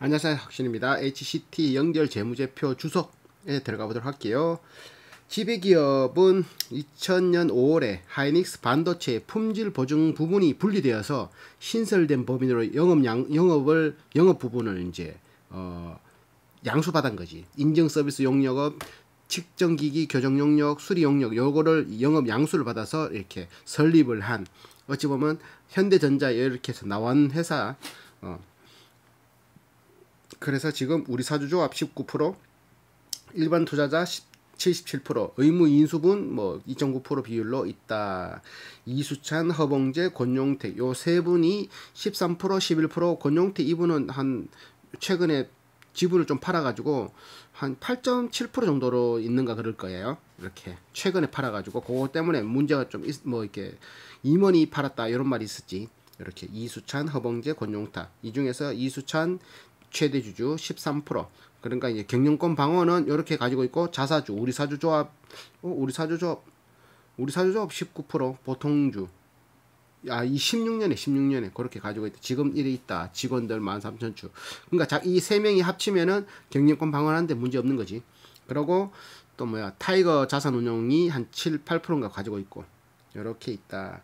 안녕하세요. 학신입니다. HCT 연결 재무제표 주석에 들어가 보도록 할게요. 지배기업은 2000년 5월에 하이닉스 반도체 품질 보증 부분이 분리되어서 신설된 법인으로 영업 양, 영업을 영업 부분을 이제 어, 양수받은 거지. 인증 서비스 용역업 측정 기기 교정 용역, 수리 용역 요거를 영업 양수를 받아서 이렇게 설립을 한 어찌 보면 현대전자 이렇게 해서 나온 회사 어, 그래서 지금 우리 사주조합 19%, 일반 투자자 77%, 의무 인수분 뭐 2.9% 비율로 있다. 이수찬, 허봉재, 권용태요 세 분이 13%, 11%권용태 이분은 한 최근에 지분을 좀 팔아가지고 한 8.7% 정도로 있는가 그럴 거예요. 이렇게 최근에 팔아가지고 그거 때문에 문제가 좀 뭐 이렇게 임원이 팔았다 이런 말이 있었지. 이렇게 이수찬, 허봉재, 권용탁 이 중에서 이수찬 최대 주주 13%. 그러니까 이제 경영권 방어는 이렇게 가지고 있고 자사주 우리 사주 조합 어, 우리 사주 조합 우리 사주 조합 19% 보통주 아, 이 16년에, 16년에 그렇게 가지고 있다. 지금 이래 있다. 직원들 13,000주. 그러니까 이 세 명이 합치면은 경영권 방어하는데 문제 없는 거지. 그러고 또 뭐야, 타이거 자산 운용이 한 7, 8%인가 가지고 있고. 이렇게 있다.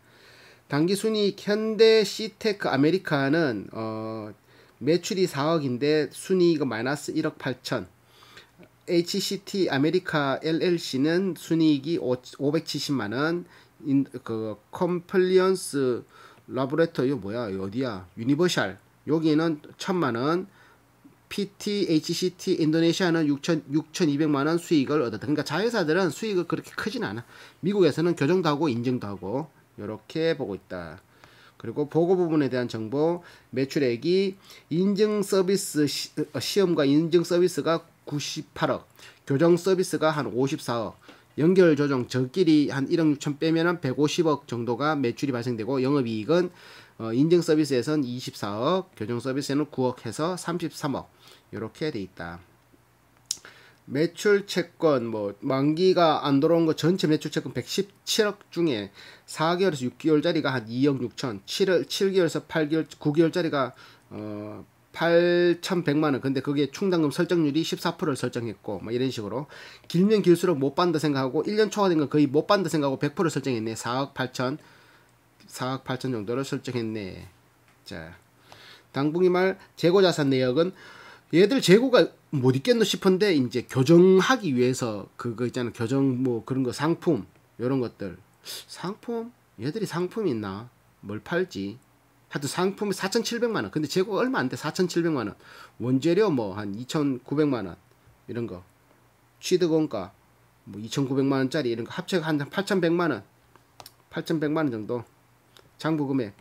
단기 순이 현대 시테크 아메리카는 어 매출이 4억인데 순이익은 마이너스 1억 8천. HCT 아메리카 LLC는 순이익이 570만 원. 인, 그 컴플리언스 라보레터 요 뭐야? 이거 어디야? 유니버셜. 여기는 천만 원. PT, HCT, 인도네시아는 6천, 6,200만 원 수익을 얻었다. 그러니까 자회사들은 수익을 그렇게 크진 않아. 미국에서는 교정도 하고 인증도 하고 이렇게 보고 있다. 그리고 보고 부분에 대한 정보, 매출액이 인증 서비스 시, 어, 시험과 인증 서비스가 98억, 교정 서비스가 한 54억, 연결 조정 저끼리 한 1억 6천 빼면 은 150억 정도가 매출이 발생되고 영업이익은 어, 인증 서비스에선 24억, 교정 서비스에는 9억 해서 33억 이렇게 돼 있다. 매출 채권 뭐 만기가 안들어온거 전체 매출 채권 117억 중에 4개월에서 6개월짜리가 한 2억 6천, 7월 7개월에서 8개월 9개월짜리가 어 8,100만 원. 근데 그게 충당금 설정률이 14%를 설정했고 뭐 이런 식으로 길면 길수록 못 받는다 생각하고 1년 초과된 건 거의 못 받는다 생각하고 100% 설정했네. 4억 8천 4억 8천 정도를 설정했네. 자. 당분이 말 재고자산 내역은 얘들 재고가 못 있겠노 싶은데 이제 교정하기 위해서 그거 있잖아 교정 뭐 그런 거 상품 요런 것들 상품 얘들이 상품이 있나 뭘 팔지 하여튼 상품이 4,700만원 근데 재고가 얼마 안 돼 4,700만원 원재료 뭐 한 2,900만원 이런 거 취득원가 뭐 2,900만원짜리 이런 거합쳐가한 8,100만원 8,100만원 정도 장부 금액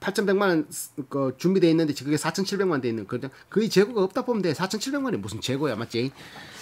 8,100만 원그준비돼 있는데 그게 4,700만 돼 있는 거죠. 거의 재고가 없다 보면 돼. 4,700만이 원 무슨 재고야, 맞지?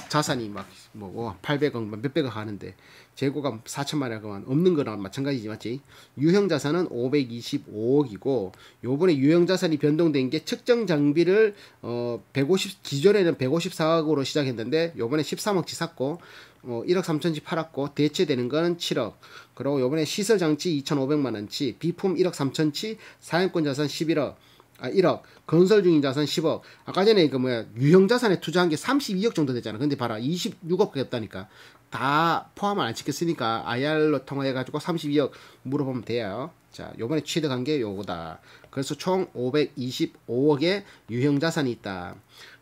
자산이 막 뭐고 800억 뭐 몇백억 하는데 재고가 4천만 원 없는 거랑 마찬가지지, 맞지? 유형 자산은 525억이고 요번에 유형 자산이 변동된 게 측정 장비를 어 150 기존에는 154억으로 시작했는데 요번에 13억치 샀고 뭐 1억 3천치 팔았고 대체되는 거는 7억 그리고 요번에 시설장치 2,500만원치 비품 1억 3천치 사용권 자산 11억 아 1억 건설 중인 자산 10억 아까 전에 그 뭐야 유형 자산에 투자한 게 32억 정도 되잖아 근데 봐라 26억 그 됐다니까 다 포함을 안 시켰으니까 IR로 통화해가지고 32억 물어보면 돼요 자 요번에 취득한 게 요거다 그래서 총 525억의 유형 자산이 있다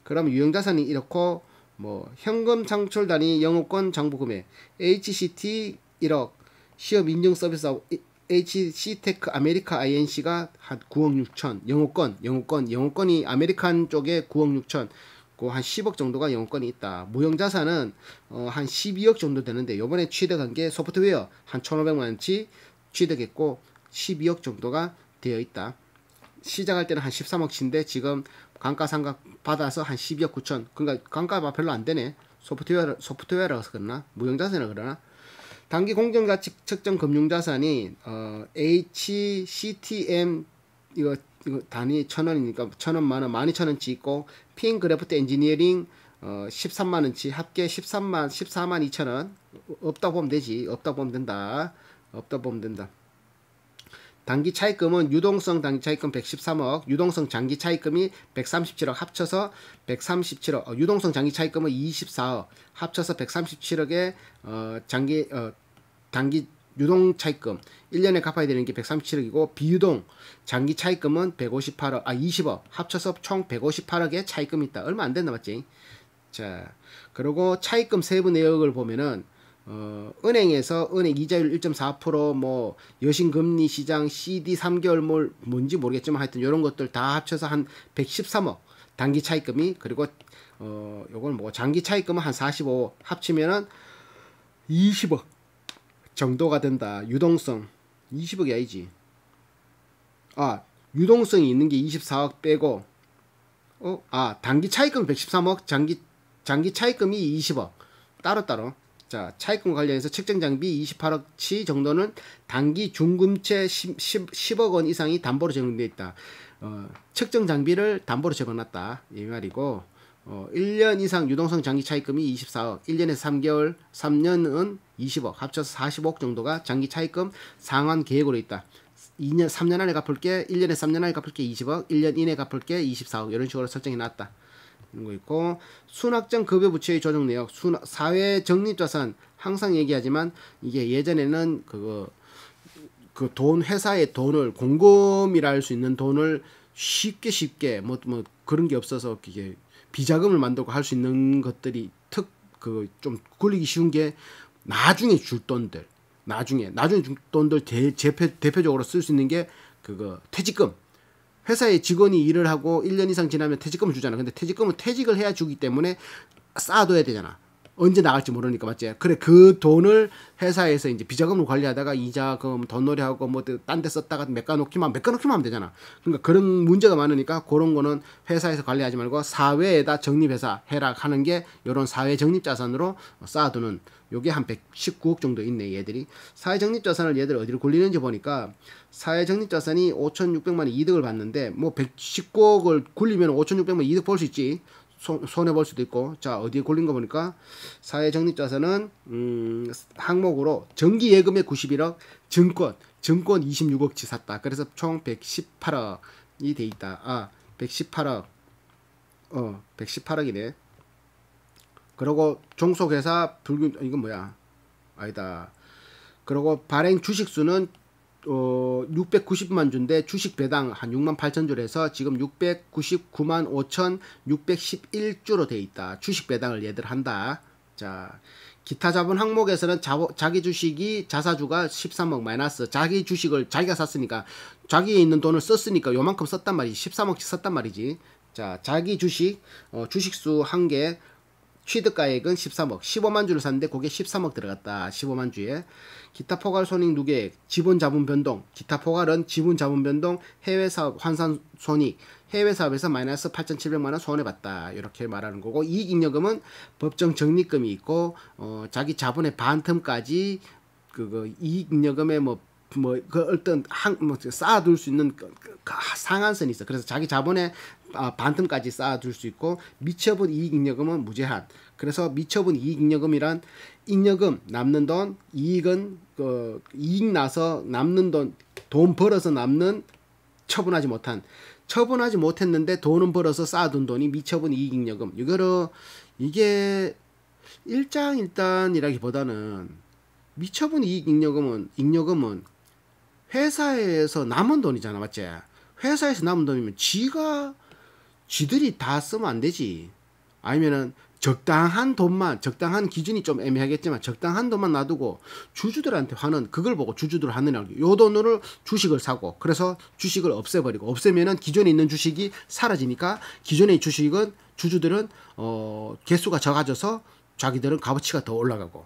그럼 유형 자산이 이렇고 뭐 현금 창출단위 영업권 정보 구매 HCT 1억 시험 인증 서비스 HC테크 아메리카 INC가 한 9억 6천 영업권 영업권 영업권이 아메리칸 쪽에 9억 6천 그한 10억 정도가 영업권이 있다. 무형 자산은 어, 한 12억 정도 되는데 요번에 취득한 게 소프트웨어 한 1,500만 원치 취득했고 12억 정도가 되어 있다. 시작할 때는 한 13억인데 치 지금 감가상각 받아서 한 12억 9천. 그러니까 강가가 별로 안 되네. 소프트웨어, 소프트웨어라서 그러나? 무형자산이라 그러나? 단기 공정가치 측정 금융자산이, 어, HCTM, 이거, 이거 단위 천 원이니까 천 원, 만 원, 만 이천 원치 있고, 핀 그래프트 엔지니어링, 어, 13만 원치, 합계 13만, 14만 2천 원. 없다 보면 되지. 없다 보면 된다. 없다 보면 된다. 단기 차입금은 유동성 단기 차입금 113억, 유동성 장기 차입금이 137억 합쳐서 137억, 어, 유동성 장기 차입금은 24억 합쳐서 137억의 어, 장기 어, 단기 유동 차입금 1년에 갚아야 되는 게 137억이고 비유동 장기 차입금은 158억 아 20억 합쳐서 총 158억의 차입금이 있다. 얼마 안 된다 맞지? 자, 그리고 차입금 세부 내역을 보면은 어, 은행에서 은행 이자율 1.4%뭐 여신금리 시장 CD 3개월물 뭐 뭔지 모르겠지만 하여튼 이런 것들 다 합쳐서 한 113억 단기 차익금이 그리고 어 요걸 뭐 장기 차익금은 한 45억 합치면은 20억 정도가 된다. 유동성 20억이 아니지. 아 유동성이 있는 게 24억 빼고 어아 단기 차익금 113억 장기 장기 차익금이 20억 따로따로 따로. 자, 차입금 관련해서 책정 장비 28억치 정도는 단기 중금채 10, 10, 억원 이상이 담보로 적용돼 있다. 어, 책정 장비를 담보로 적어놨다. 이 말이고 어, 1년 이상 유동성 장기 차입금이 24억, 1년에서 3개월, 3년은 20억, 합쳐서 40억 정도가 장기 차입금 상환 계획으로 있다. 2년, 3년 안에 갚을게, 1년에 3년 안에 갚을게 20억, 1년 이내에 갚을게 24억 이런 식으로 설정해 놨다. 이런 거 있고 순학장 급여 부채의 조정 내역 순 사회 적립 자산 항상 얘기하지만 이게 예전에는 그거 그돈 회사의 돈을 공금이라 할 수 있는 돈을 쉽게 쉽게 뭐뭐 뭐 그런 게 없어서 이게 비자금을 만들고 할 수 있는 것들이 특그좀 굴리기 쉬운 게 나중에 줄 돈들 나중에 나중에 줄 돈들 대, 대표, 대표적으로 쓸 수 있는 게 그거 퇴직금 회사에 직원이 일을 하고 1년 이상 지나면 퇴직금을 주잖아. 근데 퇴직금은 퇴직을 해야 주기 때문에 쌓아둬야 되잖아. 언제 나갈지 모르니까 맞지? 그래 그 돈을 회사에서 이제 비자금으로 관리하다가 이자금 돈놀이하고 뭐 딴 데 썼다가 메꿔놓기만 메꿔놓기만 하면 되잖아. 그러니까 그런 문제가 많으니까 그런 거는 회사에서 관리하지 말고 사회에다 적립해서 해라 하는 게 이런 사회 적립 자산으로 쌓아두는 요게 한 119억 정도 있네 얘들이 사회 적립 자산을 얘들 어디로 굴리는지 보니까 사회 적립 자산이 5,600만 원 이득을 받는데뭐 119억을 굴리면 5,600만 원 이득 볼 수 있지. 손해 볼 수도 있고 자 어디에 걸린 거 보니까 사회 적립자산은 음, 항목으로 정기 예금에 91억 증권 증권 26억치 샀다 그래서 총 118억이 돼 있다 아 118억 어 118억이네 그리고 종속회사 불금 이건 뭐야 아니다 그리고 발행 주식수는 어, 690만 주인데 주식 배당 한 6만 8천 주에서 지금 699만 5천 611주로 돼 있다. 주식 배당을 얘들 한다. 자, 기타 자본 항목에서는 자, 자기 주식이 자사주가 13억 마이너스 자기 주식을 자기가 샀으니까 자기에 있는 돈을 썼으니까 요만큼 썼단 말이지. 13억씩 썼단 말이지. 자, 자기 주식 어, 주식수 한개 취득가액은 13억 15만 주를 샀는데 그게 13억 들어갔다 15만 주에 기타 포괄 손익 누계액 지분 자본 변동 기타 포괄은 지분 자본 변동 해외 사업 환산 손익 해외 사업에서 마이너스 8,700만원 손해봤다 이렇게 말하는 거고 이익잉여금은 법정 적립금이 있고 어, 자기 자본의 반틈까지 그거 이익잉여금의 뭐 뭐, 그 어떤 한, 뭐, 쌓아둘 수 있는 그, 그, 그 상한선이 있어. 그래서 자기 자본의 아, 반등까지 쌓아둘 수 있고, 미처분 이익잉여금은 무제한. 그래서 미처분 이익잉여금이란 잉여금 남는 돈, 이익은 그 이익 나서 남는 돈, 돈 벌어서 남는 처분하지 못한 처분하지 못했는데 돈은 벌어서 쌓아둔 돈이 미처분 이익잉여금. 이거를 이게 일장일단이라기보다는 미처분 이익잉여금은 잉여금은 회사에서 남은 돈이잖아, 맞지? 회사에서 남은 돈이면 지가 지들이 다 쓰면 안 되지. 아니면은 적당한 돈만 적당한 기준이 좀 애매하겠지만 적당한 돈만 놔두고 주주들한테 화는 그걸 보고 주주들 하느냐 요 돈으로 주식을 사고 그래서 주식을 없애버리고 없애면은 기존에 있는 주식이 사라지니까 기존의 주식은 주주들은 어 개수가 적어져서 자기들은 값어치가 더 올라가고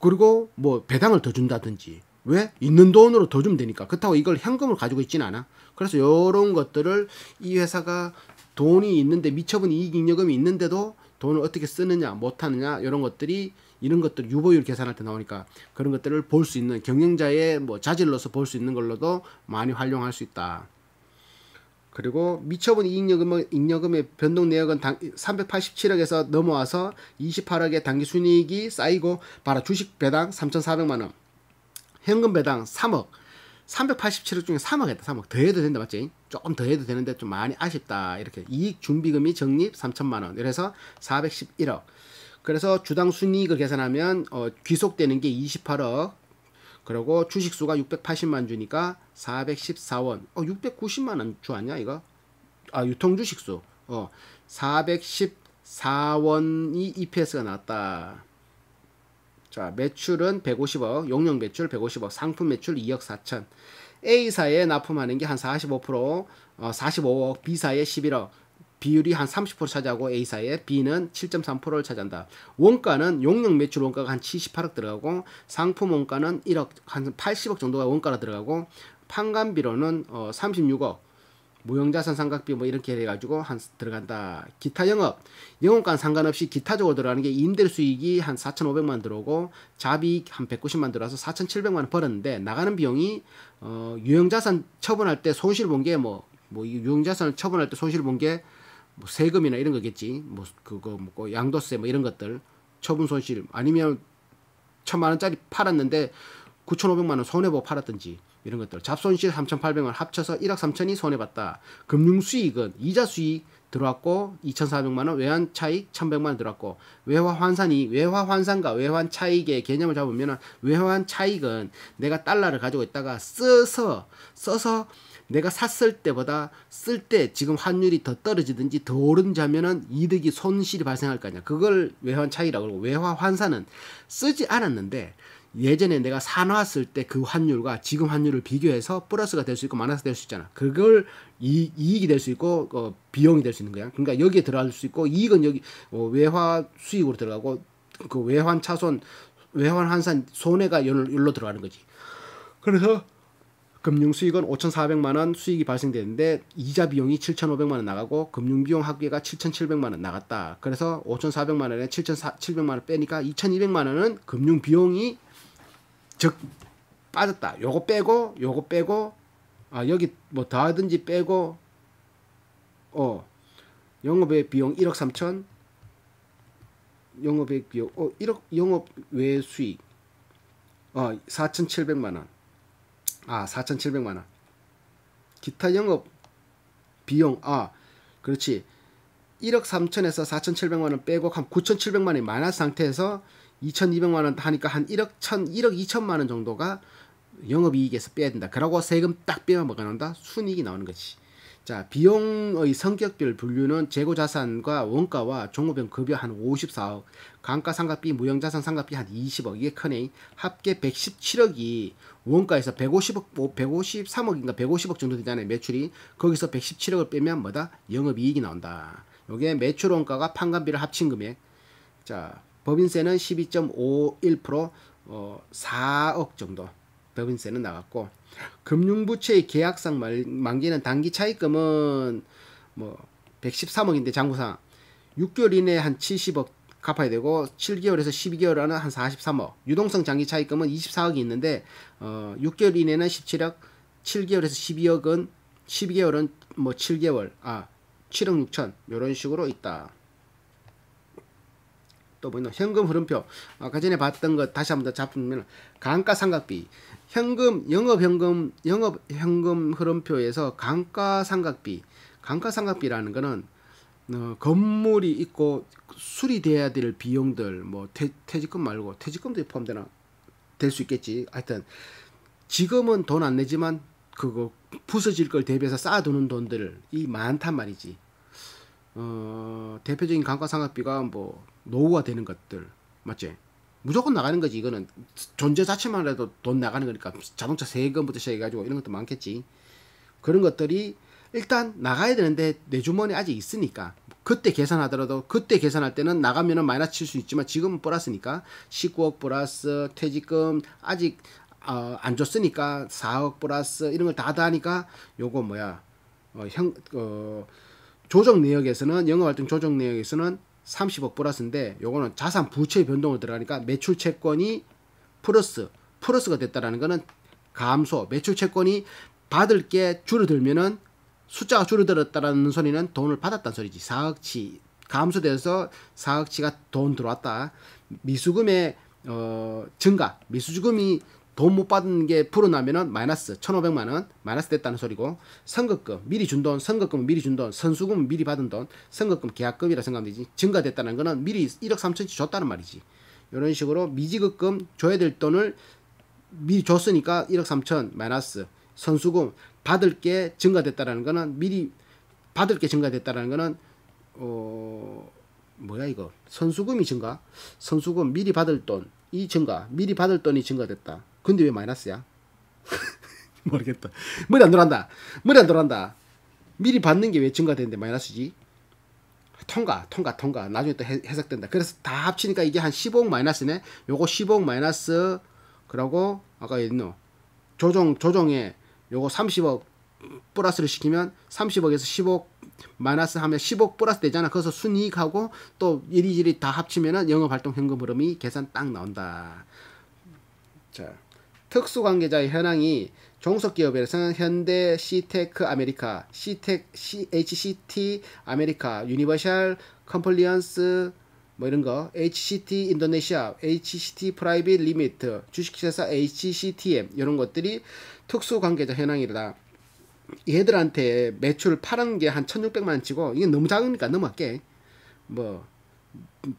그리고 뭐 배당을 더 준다든지 왜? 있는 돈으로 더 주면 되니까. 그렇다고 이걸 현금을 가지고 있진 않아. 그래서 이런 것들을 이 회사가 돈이 있는데 미처분 이익잉여금이 있는데도 돈을 어떻게 쓰느냐 못하느냐 이런 것들이 이런 것들 유보율 계산할 때 나오니까 그런 것들을 볼 수 있는 경영자의 뭐 자질로서 볼 수 있는 걸로도 많이 활용할 수 있다. 그리고 미처분 이익여금, 여금의 변동 내역은 당, 387억에서 넘어와서 28억의 당기 순이익이 쌓이고 바로 주식 배당 3,400만 원. 현금 배당 3억 387억 중에 3억 했다 3억 더 해도 된다 맞지? 조금 더 해도 되는데 좀 많이 아쉽다 이렇게 이익 준비금이 적립 3천만원 이래서 411억 그래서 주당 순이익을 계산하면 어, 귀속되는 게 28억 그리고 주식수가 680만 주니까 414원 어 690만원 주 아니야 이거? 아 유통주식수 어 414원이 EPS가 나왔다 자, 매출은 150억, 용역 매출 150억, 상품 매출 2억 4천. A사에 납품하는 게 한 45%, 어, 45억, B사에 11억, 비율이 한 30% 차지하고 A사의 B는 7.3%를 차지한다. 원가는 용역 매출 원가가 한 78억 들어가고 상품 원가는 1억 한 80억 정도가 원가로 들어가고 판관비로는 어, 36억 무형자산 상각비 뭐 이렇게 해가지고 한 들어간다. 기타 영업 영업과 상관없이 기타적으로 들어가는 게 임대 수익이 한 4,500만 들어오고 자비익 한 190만 들어와서 4,700만 벌었는데 나가는 비용이 어 유형자산 처분할 때 손실 본게 뭐뭐 뭐, 뭐 유형자산을 처분할 때 손실 본 게 뭐 세금이나 이런 거겠지. 뭐 그거 뭐 그 양도세 뭐 이런 것들 처분 손실 아니면 천만 원짜리 팔았는데 9,500만 원 손해보고 팔았든지 이런 것들 잡손실 3,800만 원 합쳐서 1억 3천이 손해봤다. 금융 수익은 이자 수익 들어왔고 2,400만 원 외환 차익 1,100만 원 들어왔고 외화 환산이 외화 환산과 외환 차익의 개념을 잡으면 외환 차익은 내가 달러를 가지고 있다가 써서 써서 내가 샀을 때보다 쓸 때 지금 환율이 더 떨어지든지 더 오른지 하면은 이득이 손실이 발생할 거 아니야. 그걸 외환 차이라고 그러고 외화 환산은 쓰지 않았는데 예전에 내가 사놨을 때 그 환율과 지금 환율을 비교해서 플러스가 될 수 있고 마이너스 될 수 있잖아. 그걸 이, 익이 될 수 있고 어, 비용이 될 수 있는 거야. 그러니까 여기에 들어갈 수 있고 이익은 여기 어, 외화 수익으로 들어가고 그 외환 차손 외환 환산 손해가 열로 들어가는 거지. 그래서 금융 수익은 5,400만 원 수익이 발생되는데 이자 비용이 7,500만 원 나가고 금융 비용 합계가 7,700만 원 나갔다. 그래서 5,400만 원에 7,700만 원 빼니까 2,200만 원은 금융 비용이 즉 빠졌다. 요거 빼고 요거 빼고 아 여기 뭐 더하든지 빼고 어 영업의 비용 1억 3천 영업의 비용 어 1억 영업 외 수익 어 4,700만 원. 아 4,700만 원. 기타 영업 비용 아 그렇지 1억 3천에서 4,700만 원 빼고 한 9,700만 원이 마이너스 상태에서 2,200만 원 하니까 한 1억 1천 1억 2천만 원 정도가 영업이익에서 빼야 된다. 그러고 세금 딱 빼면 뭐가 나온다? 순이익이 나오는 거지. 자, 비용의 성격별 분류는 재고자산과 원가와 종업용 급여 한 54억, 강가상각비 무형자산 상각비 한 20억, 이게 큰네 합계 117억이 원가에서 150억, 153억인가 150억 정도 되잖아요, 매출이. 거기서 117억을 빼면 뭐다? 영업이익이 나온다. 요게 매출 원가가 판관비를 합친 금액. 자, 법인세는 12.51% 어, 4억 정도 법인세는 나갔고 금융부채의 계약상 말, 만기는 단기 차입금은 뭐 113억인데 장부상 6개월 이내에 한 70억 갚아야 되고 7개월에서 12개월 안에 한 43억 유동성 장기 차입금은 24억이 있는데 어 6개월 이내는 17억 7개월에서 12억은 12개월은 뭐 7개월 아 7억 6천 요런 식으로 있다. 또뭐면 현금 흐름표 아까 그 전에 봤던 것 다시 한번 더 잡으면 감가상각비 현금 영업현금 영업현금 흐름표에서 감가상각비 감가상각비라는 거는 어, 건물이 있고 수리돼야 될 비용들 뭐 퇴, 퇴직금 말고 퇴직금도 포함되나 될 수 있겠지 하여튼 지금은 돈 안 내지만 그거 부서질 걸 대비해서 쌓아두는 돈들이 많단 말이지 어, 대표적인 감가상각비가 뭐 노후가 되는 것들 맞지? 무조건 나가는 거지 이거는 존재 자체만 해도 돈 나가는 거니까 자동차 세금부터 시작해가지고 이런 것도 많겠지 그런 것들이 일단 나가야 되는데 내주머니 아직 있으니까 그때 계산하더라도 그때 계산할 때는 나가면은 마이너스 칠수 있지만 지금은 플러스니까 19억 플러스 퇴직금 아직 어, 안 줬으니까 4억 플러스 이런 걸 다 다하니까 요거 뭐야 어, 형 어, 조정 내역에서는 영업활동 조정 내역에서는 30억 플러스인데 요거는 자산 부채 변동을 들어가니까 매출 채권이 플러스 플러스가 됐다라는 거는 감소 매출 채권이 받을 게 줄어들면은 숫자가 줄어들었다라는 소리는 돈을 받았다는 소리지 4억치 감소돼서 4억치가 돈 들어왔다 미수금의 어, 증가 미수금이 돈못 받은 게 불어나면은 마이너스 1,500만 원 마이너스 됐다는 소리고 선급금 미리 준 돈, 선급금 미리 준 돈, 선수금 미리 받은 돈, 선급금 계약금이라 생각하면 되지. 증가됐다는 거는 미리 1억 3천씩 줬다는 말이지. 이런 식으로 미지급금 줘야 될 돈을 미리 줬으니까 1억 3천 마이너스 선수금 받을 게 증가됐다라는 거는 미리 받을 게 증가됐다라는 거는 어 뭐야 이거 선수금이 증가 선수금 미리 받을 돈이 증가 미리 받을 돈이 증가됐다 근데 왜 마이너스야? 모르겠다. 머리 안 돌아간다. 머리 안 돌아간다. 미리 받는 게 왜 증가되는데 마이너스지? 통과, 통과, 통과. 나중에 또 해, 석된다 그래서 다 합치니까 이게 한1 0억 마이너스네. 요거 1 0억 마이너스 그러고 아까 있노 조정 조정에 요거 30억 플러스를 시키면 30억에서 10억 마이너스 하면 10억 플러스 되잖아. 그래서 순이익하고 또 이리저리 다 합치면은 영업활동 현금 흐름이 계산 딱 나온다. 자. 특수관계자의 현황이 종속기업에서 현대, 시테크 아메리카, 시텍, HCT 아메리카, 유니버셜 컴플리언스 뭐 이런 거 HCT 인도네시아, HCT 프라이빗 리미트, 주식회사 HCTM 이런 것들이 특수관계자 현황이다. 얘들한테 매출 팔은 게한 1600만 원치고 이게 너무 작으니까 넘어갈게. 뭐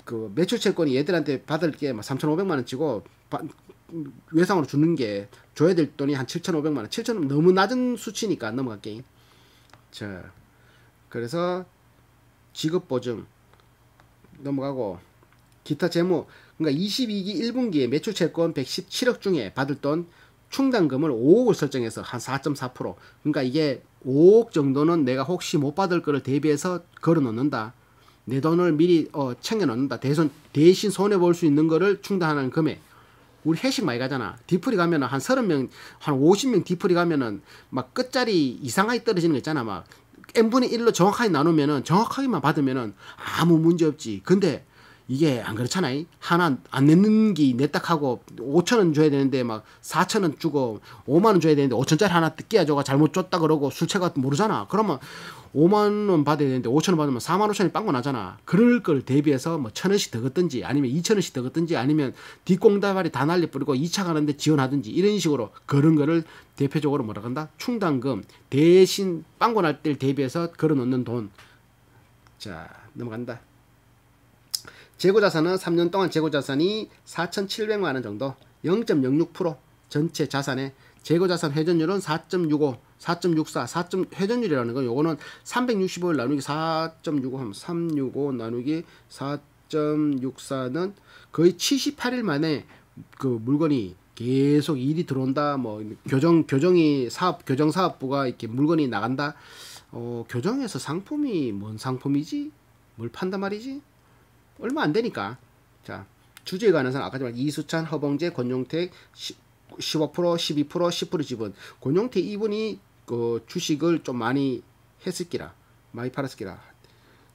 그 매출 채권이 얘들한테 받을 게막 3,500만 원치고 외상으로 주는 게 줘야 될 돈이 한 7,500만 원. 7,000원 너무 낮은 수치니까 넘어갈게. 자. 그래서 직업 보증 넘어가고 기타 재무 그러니까 22기 1분기에 매출 채권 117억 중에 받을 돈 충당금을 5억을 설정해서 한4.4% 그러니까 이게 5억 정도는 내가 혹시 못 받을 거를 대비해서 걸어 놓는다. 내 돈을 미리 어, 챙겨 놓는다. 대선, 대신 손해 볼 수 있는 거를 충당하는 금액. 우리 회식 많이 가잖아. 디프리 가면은 한 서른 명, 한 오십 명 디프리 가면은 막 끝자리 이상하게 떨어지는 거 있잖아. 막 n분의 일로 정확하게 나누면은 정확하게만 받으면은 아무 문제 없지. 근데 이게 안 그렇잖아요. 하나 안 냈는 게 냈다 하고 5천 원 줘야 되는데 막 4천 원 주고 5만 원 줘야 되는데 5천짜리 하나 뜯기야 저가 잘못 줬다 그러고 술채가 모르잖아. 그러면 5만 원 받아야 되는데 5천 원 받으면 4만 5천이 빵꾸 나잖아. 그럴 걸 대비해서 뭐 천 원씩 더 걷든지 아니면 2천 원씩 더 걷든지 아니면 뒷공다발이 다 날려버리고 2차 가는데 지원하든지 이런 식으로 그런 거를 대표적으로 뭐라 한다? 충당금 대신 빵꾸 날때 대비해서 걸어놓는 돈. 자 넘어간다. 재고자산은 3년 동안 재고자산이 4,700만 원 정도 0.06% 전체 자산의 재고자산 회전율은 4.65, 4.64, 4. 회전율이라는 건 요거는 365일 나누기 4.65 하면 365 나누기 4.64는 거의 78일 만에 그 물건이 계속 일이 들어온다. 뭐 교정 교정이 사업 교정 사업부가 이렇게 물건이 나간다. 어, 교정에서 상품이 뭔 상품이지? 뭘 판단 말이지? 얼마 안 되니까. 자, 주주에 관한 사람 아까 전에 이수찬, 허봉재, 권용택 10, 15%, 12%, 10% 지분. 권용택 이분이 그 주식을 좀 많이 했을기라. 많이 팔았을기라.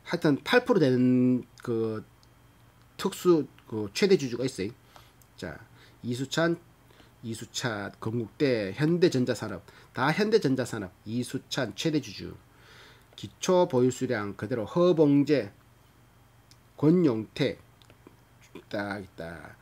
하여튼 8% 되는 그 특수 그 최대 주주가 있어요. 자, 이수찬, 이수찬, 건국대, 현대전자산업, 다 현대전자산업, 이수찬 최대 주주. 기초 보유수량 그대로 허봉재, 권용택 있다 있다.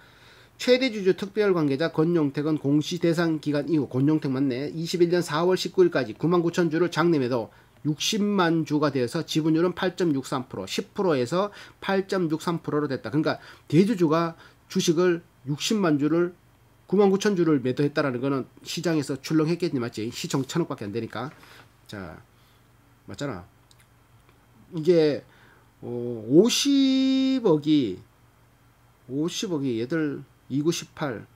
최대 주주 특별 관계자 권용택은 공시 대상 기간 이후 권용택 맞네. 21년 4월 19일까지 9만 9천 주를 장내매도 60만 주가 되어서 지분율은 8.63% 10%에서 8.63%로 됐다. 그러니까 대주주가 주식을 60만 주를 9만 9천 주를 매도했다라는 거는 시장에서 출렁했겠니 맞지? 시청 천억밖에 안 되니까. 자, 맞잖아. 이게 어, 50억이 50억이 얘들 2구 18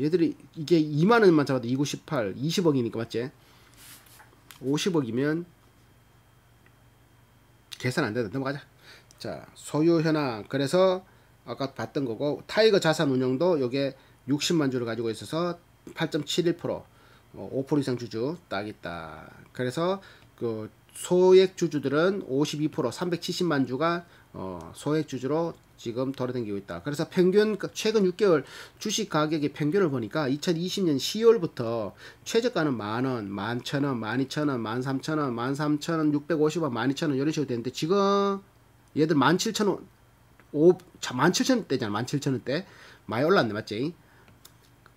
얘들이 이게 2만 원만 잡아도 2구 18 20억이니까 맞지? 50억이면 계산 안 되다 넘어가자. 자 소유 현황 그래서 아까 봤던 거고 타이거 자산 운영도 요게 60만 주를 가지고 있어서 8.71% 5% 어, 이상 주주 딱 있다. 그래서 그 소액주주들은 52% 370만 주가 어, 소액주주로 지금 돌아다니고 있다. 그래서 평균 그 최근 6개월 주식 가격의 평균을 보니까 2020년 10월부터 최저가는 만원, 만 천원, 만이천원, 만삼천원, 만삼천원, 육백오십 원 만이천원 이런 식으로 되는데 지금 얘들 만칠천원, 오, 만칠천원대잖아. 만칠천원대 많이 올랐네 맞지?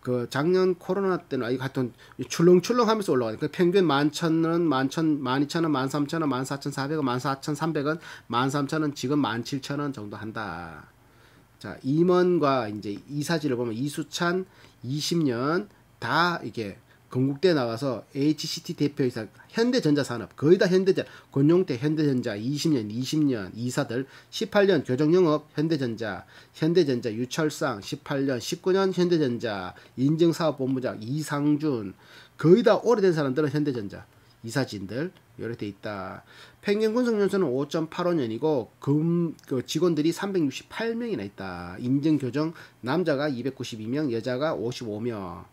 그 작년 코로나 때는 아이 같은 튼 출렁출렁하면서 올라가니까 그 평균 만천 원, 만천, 만이천 원, 만삼천 원, 만사천 사백 원, 만사천 삼백 원, 만삼천 원 지금 만칠천 원 정도 한다. 자 임원과 이제 이사지를 보면 이수찬 20년 다 이게 건국대 나가서 HCT 대표이사 현대전자산업 거의 다 현대전 권용태 현대전자 20년 20년 이사들 18년 교정영업 현대전자 현대전자 유철상 18년 19년 현대전자 인증사업본부장 이상준 거의 다 오래된 사람들은 현대전자 이사진들 요게돼 있다. 평균 군속연수는 5.85년이고 금, 그 직원들이 368명이나 있다. 인증 교정 남자가 292명, 여자가 55명.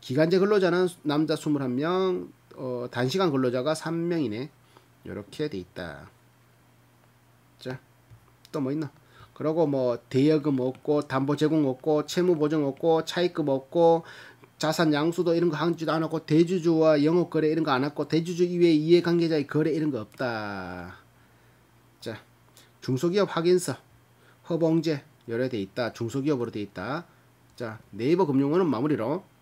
기간제 근로자는 남자 21명, 어, 단시간 근로자가 3명이네. 요렇게돼 있다. 자, 또 뭐 있나? 그러고 뭐 대여금 없고 담보 제공 없고 채무 보증 없고 차익금 없고 자산 양수도 이런 거 하지도 않았고 대주주와 영업 거래 이런 거안 했고 대주주 이외 이해 관계자의 거래 이런 거 없다. 자, 중소기업 확인서, 허봉제 열에 돼 있다. 중소기업으로 돼 있다. 자, 네이버 금융원은 마무리로